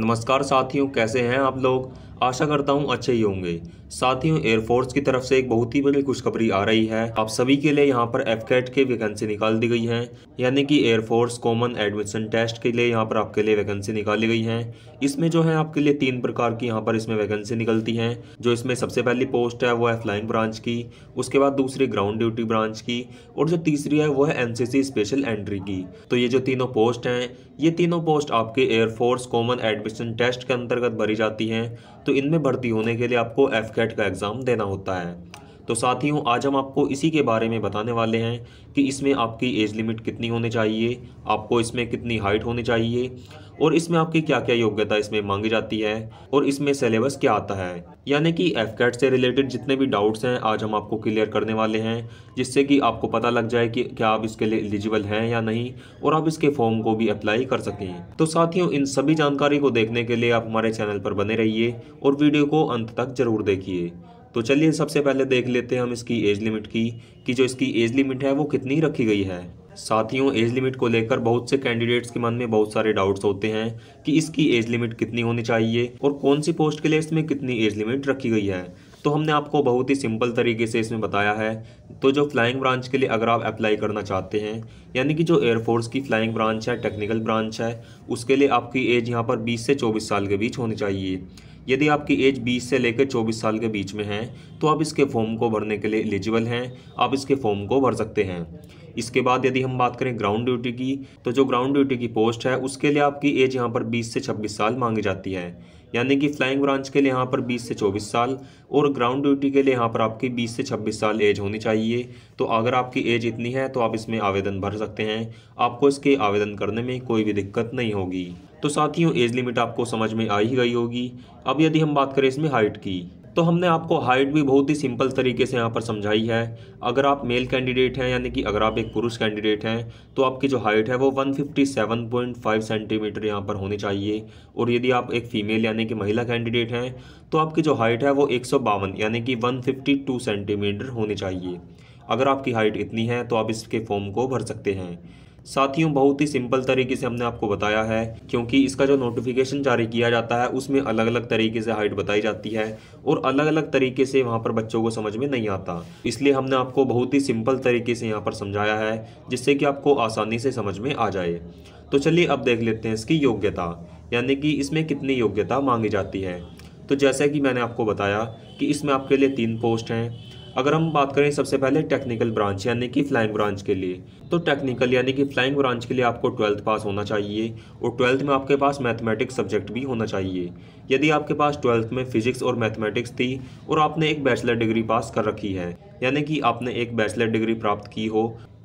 नमस्कार साथियों कैसे हैं आप लोग आशा करता हूँ अच्छे ही होंगे साथियों एयरफोर्स की तरफ से एक बहुत ही बड़ी खुशखबरी आ रही है आप सभी के लिए यहाँ पर एफकेट के की वैकेंसी निकाल दी गई है यानी कि एयरफोर्स कॉमन एडमिशन टेस्ट के लिए यहाँ पर आपके लिए वैकेंसी निकाली गई है इसमें जो है आपके लिए तीन प्रकार की यहाँ पर इसमें वैकेंसी निकलती हैं जो इसमें सबसे पहली पोस्ट है वो है फ्लाइंग ब्रांच की उसके बाद दूसरी ग्राउंड ड्यूटी ब्रांच की और जो तीसरी है वो है एनसीसी स्पेशल एंट्री की तो ये जो तीनों पोस्ट हैं ये तीनों पोस्ट आपके एयरफोर्स कॉमन एडमिशन टेस्ट के अंतर्गत भरी जाती हैं तो इनमें भर्ती होने के लिए आपको एफ का एग्ज़ाम देना होता है तो साथियों आज हम आपको इसी के बारे में बताने वाले हैं कि इसमें आपकी एज लिमिट कितनी होनी चाहिए आपको इसमें कितनी हाइट होनी चाहिए और इसमें आपकी क्या क्या योग्यता इसमें मांगी जाती है और इसमें सिलेबस क्या आता है यानी कि एफ से रिलेटेड जितने भी डाउट्स हैं आज हम आपको क्लियर करने वाले हैं जिससे कि आपको पता लग जाए कि क्या आप इसके लिए एलिजिबल हैं या नहीं और आप इसके फॉर्म को भी अप्लाई कर सकें तो साथियों इन सभी जानकारी को देखने के लिए आप हमारे चैनल पर बने रहिए और वीडियो को अंत तक जरूर देखिए तो चलिए सबसे पहले देख लेते हैं हम इसकी एज लिमिट की कि जो इसकी एज लिमिट है वो कितनी रखी गई है साथियों एज लिमिट को लेकर बहुत से कैंडिडेट्स के मन में बहुत सारे डाउट्स होते हैं कि इसकी एज लिमिट कितनी होनी चाहिए और कौन सी पोस्ट के लिए इसमें कितनी एज लिमिट रखी गई है तो हमने आपको बहुत ही सिंपल तरीके से इसमें बताया है तो जो फ्लाइंग ब्रांच के लिए अगर आप अप्लाई करना चाहते हैं यानी कि जो एयरफोर्स की फ्लाइंग ब्रांच है टेक्निकल ब्रांच है उसके लिए आपकी एज यहाँ पर 20 से 24 साल के बीच होनी चाहिए यदि आपकी एज 20 से लेकर 24 साल के बीच में है तो आप इसके फॉर्म को भरने के लिए एलिजिबल हैं आप इसके फॉर्म को भर सकते हैं इसके बाद यदि हम बात करें ग्राउंड ड्यूटी की तो जो ग्राउंड ड्यूटी की पोस्ट है उसके लिए आपकी एज यहाँ पर बीस से छब्बीस साल मांगी जाती है यानी कि फ्लाइंग ब्रांच के लिए यहाँ पर 20 से 24 साल और ग्राउंड ड्यूटी के लिए यहाँ पर आपकी 20 से 26 साल एज होनी चाहिए तो अगर आपकी एज इतनी है तो आप इसमें आवेदन भर सकते हैं आपको इसके आवेदन करने में कोई भी दिक्कत नहीं होगी तो साथियों एज लिमिट आपको समझ में आ ही गई होगी अब यदि हम बात करें इसमें हाइट की तो हमने आपको हाइट भी बहुत ही सिंपल तरीके से यहाँ पर समझाई है अगर आप मेल कैंडिडेट हैं यानी कि अगर आप एक पुरुष कैंडिडेट हैं तो आपकी जो हाइट है वो 157.5 सेंटीमीटर यहाँ पर होनी चाहिए और यदि आप एक फ़ीमेल यानी कि महिला कैंडिडेट हैं तो आपकी जो हाइट है वो एक यानी कि वन सेंटीमीटर होनी चाहिए अगर आपकी हाइट इतनी है तो आप इसके फॉर्म को भर सकते हैं साथियों बहुत ही सिंपल तरीके से हमने आपको बताया है क्योंकि इसका जो नोटिफिकेशन जारी किया जाता है उसमें अलग अलग तरीके से हाइट बताई जाती है और अलग अलग तरीके से वहाँ पर बच्चों को समझ में नहीं आता इसलिए हमने आपको बहुत ही सिंपल तरीके से यहाँ पर समझाया है जिससे कि आपको आसानी से समझ में आ जाए तो चलिए अब देख लेते हैं इसकी योग्यता यानी कि इसमें कितनी योग्यता मांगी जाती है तो जैसा कि मैंने आपको बताया कि इसमें आपके लिए तीन पोस्ट हैं अगर हम बात करें सबसे पहले टेक्निकल ब्रांच यानी कि फ्लाइंग ब्रांच के लिए तो टेक्निकल यानी कि फ्लाइंग ब्रांच के लिए आपको ट्वेल्थ पास होना चाहिए और ट्वेल्थ में आपके पास मैथमेटिक्स सब्जेक्ट भी होना चाहिए यदि आपके पास ट्वेल्थ में फिजिक्स और मैथमेटिक्स थी और आपने एक बैचलर डिग्री पास कर रखी है यानी कि आपने एक बैचलर डिग्री प्राप्त की हो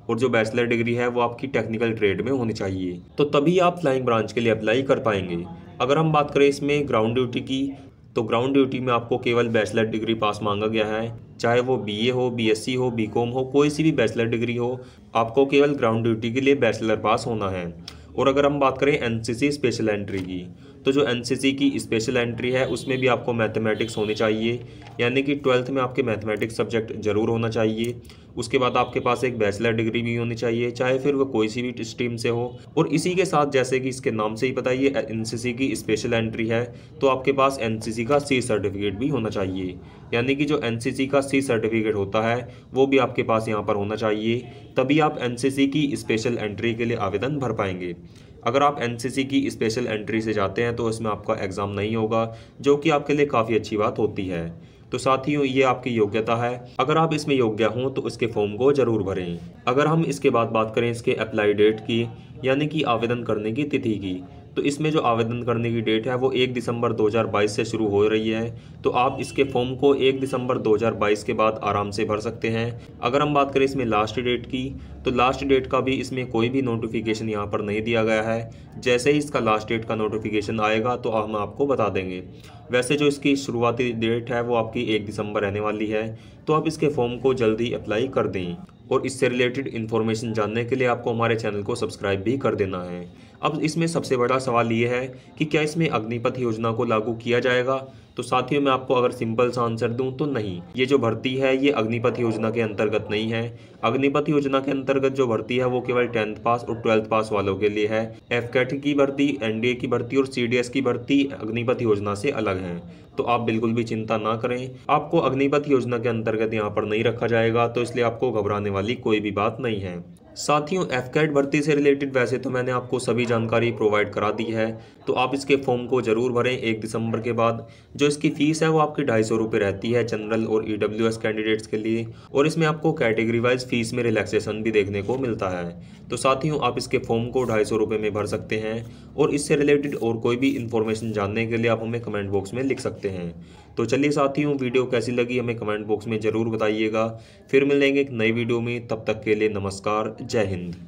और जो बैचलर डिग्री है वो आपकी टेक्निकल ट्रेड में होनी चाहिए तो तभी आप फ्लाइंग ब्रांच के लिए अप्लाई कर पाएंगे अगर हम बात करें इसमें ग्राउंड ड्यूटी की तो ग्राउंड ड्यूटी में आपको केवल बैचलर डिग्री पास मांगा गया है चाहे वो बीए हो बीएससी हो बीकॉम हो कोई सी भी बैचलर डिग्री हो आपको केवल ग्राउंड ड्यूटी के लिए बैचलर पास होना है और अगर हम बात करें एनसीसी स्पेशल एंट्री की तो जो एन की स्पेशल एंट्री है उसमें भी आपको मैथमेटिक्स होने चाहिए यानी कि ट्वेल्थ में आपके मैथमेटिक्स सब्जेक्ट ज़रूर होना चाहिए उसके बाद आपके पास एक बैचलर डिग्री भी होनी चाहिए चाहे फिर वो कोई सी भी स्ट्रीम से हो और इसी के साथ जैसे कि इसके नाम से ही पता ये एन की स्पेशल एंट्री है तो आपके पास एन का सी सर्टिफिकेट भी होना चाहिए यानी कि जो एन का सी सर्टिफिकेट होता है वो भी आपके पास यहाँ पर होना चाहिए तभी आप एन की स्पेशल एंट्री के लिए आवेदन भर पाएंगे अगर आप एनसीसी की स्पेशल एंट्री से जाते हैं तो इसमें आपका एग्ज़ाम नहीं होगा जो कि आपके लिए काफ़ी अच्छी बात होती है तो साथियों ये आपकी योग्यता है अगर आप इसमें योग्य हों तो इसके फॉर्म को ज़रूर भरें अगर हम इसके बाद बात करें इसके अप्लाई डेट की यानी कि आवेदन करने की तिथि की तो इसमें जो आवेदन करने की डेट है वो एक दिसंबर 2022 से शुरू हो रही है तो आप इसके फॉर्म को एक दिसंबर 2022 के बाद आराम से भर सकते हैं अगर हम बात करें इसमें लास्ट डेट की तो लास्ट डेट का भी इसमें कोई भी नोटिफिकेशन यहाँ पर नहीं दिया गया है जैसे ही इसका लास्ट डेट का नोटिफिकेशन आएगा तो हम आपको बता देंगे वैसे जो इसकी शुरुआती डेट है वो आपकी एक दिसंबर रहने वाली है तो आप इसके फॉर्म को जल्दी अप्लाई कर दें और इससे रिलेटेड इन्फॉर्मेशन जानने के लिए आपको हमारे चैनल को सब्सक्राइब भी कर देना है अब इसमें सबसे बड़ा सवाल ये है कि क्या इसमें अग्निपथ योजना को लागू किया जाएगा तो साथियों मैं आपको अगर सिंपल सा आंसर दूं तो नहीं ये जो भर्ती है ये अग्निपथ योजना के अंतर्गत नहीं है अग्निपथ योजना के अंतर्गत जो भर्ती है वो केवल टेंथ पास और ट्वेल्थ पास वालों के लिए है एफ कैट की भर्ती एनडीए की भर्ती और सीडीएस की भर्ती अग्निपथ योजना से अलग है तो आप बिल्कुल भी चिंता ना करें आपको अग्निपथ योजना के अंतर्गत यहाँ पर नहीं रखा जाएगा तो इसलिए आपको घबराने वाली कोई भी बात नहीं है साथियों एफ कैट भर्ती से रिलेटेड वैसे तो मैंने आपको सभी जानकारी प्रोवाइड करा दी है तो आप इसके फॉर्म को ज़रूर भरें एक दिसंबर के बाद जो इसकी फ़ीस है वो आपकी ढाई सौ रुपये रहती है जनरल और ई डब्ल्यू एस कैंडिडेट्स के लिए और इसमें आपको कैटेगरी वाइज फ़ीस में रिलैक्सेशन भी देखने को मिलता है तो साथियों आप इसके फॉर्म को ढाई सौ रुपये में भर सकते हैं और इससे रिलेटेड और कोई भी इन्फॉर्मेशन जानने के लिए आप हमें कमेंट बॉक्स में लिख सकते हैं तो चलिए साथियों वीडियो कैसी लगी हमें कमेंट बॉक्स में ज़रूर बताइएगा फिर मिलेंगे एक नई वीडियो में तब तक के लिए नमस्कार जय हिंद